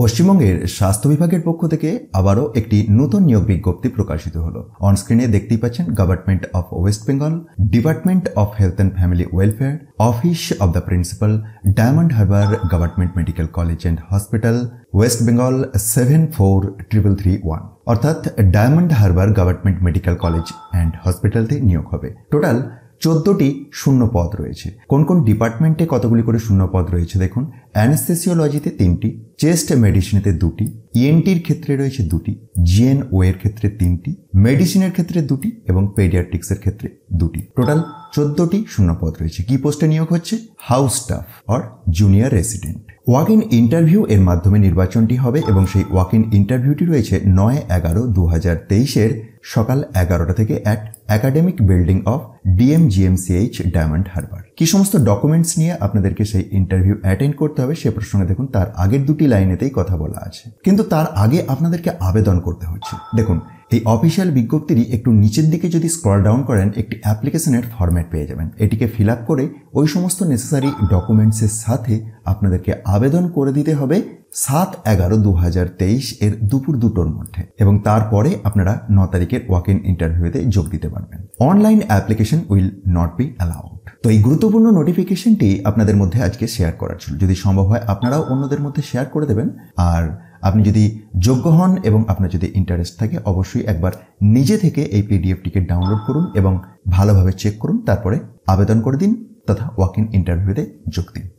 পশ্চিমবঙ্গের স্বাস্থ্য বিভাগের পক্ষ থেকে আবারও একটি নতুন নিয়োগ বিজ্ঞপ্তি প্রকাশিত হল অনস্ক্রিনে দেখতেই পাচ্ছেন government of West Bengal department of health and family welfare office of the principal Diamond Harbour government medical college and hospital West Bengal seven four triple three one অর্থাৎ Diamond Harbour government medical college and হসপিটালতে নিয়োগ হবে টোটাল চোদ্দোটি শূন্য পদ রয়েছে কোন কোন ডিপার্টমেন্টে কতগুলি করে শূন্য পদ রয়েছে দেখুন অ্যানেস্থেসিওলজিতে তিনটি চেস্ট মেডিসিনেতে দুটি ইএনটির e ক্ষেত্রে রয়েছে দুটি জিএন ও এর ক্ষেত্রে তিনটি মেডিসিনের ক্ষেত্রে দুটি এবং পেডিয়াট্রিক্সের ক্ষেত্রে দুটি টোটাল চোদ্দটি শূন্য পদ রয়েছে কি পোস্টে নিয়োগ হচ্ছে house staff or junior resident walk in interview এর মাধ্যমে নির্বাচনটি হবে এবং সেই ওয়াক ইন ইন্টারভিউটি রয়েছে নয় এগারো দু হাজার তেইশের সকাল এগারোটা থেকে at academic building of DMGMCH Diamond Harbour কি সমস্ত ডকুমেন্টস নিয়ে আপনাদেরকে সেই ইন্টারভিউ অ্যাটেন্ড করতে হবে সে প্রসঙ্গে দেখুন তার আগের দুটি লাইনেতেই কথা বলা আছে কিন্তু তার আগে আপনাদেরকে আবেদন করতে হচ্ছে দেখুন এই অফিসিয়াল বিজ্ঞপ্তিটি একটু নিচের দিকে যদি স্ক্রল ডাউন করেন একটি অ্যাপ্লিকেশনের ফরম্যাট পেয়ে যাবেন এটিকে ফিল আপ করে ওই সমস্ত নেসেসারি ডকুমেন্টসের সাথে আপনাদেরকে আবেদন করে দিতে হবে সাত এগারো দু হাজার তেইশ এর দুপুর দুটোর মধ্যে এবং তারপরে আপনারা ন তারিখের ওয়াক ইন ইন্টারভিউতে যোগ দিতে পারবেন online application will not be allowed তো এই গুরুত্বপূর্ণ নোটিফিকেশনটি আপনাদের মধ্যে আজকে শেয়ার করার ছিল যদি সম্ভব হয় আপনারাও অন্যদের মধ্যে শেয়ার করে দেবেন আর আপনি যদি যোগ্য হন এবং আপনার যদি ইন্টারেস্ট থাকে অবশ্যই একবার নিজে থেকে এই পিডিএফটিকে ডাউনলোড করুন এবং ভালোভাবে চেক করুন তারপরে আবেদন করে দিন তথা ওয়াক ইন ইন্টারভিউতে যোগ দিন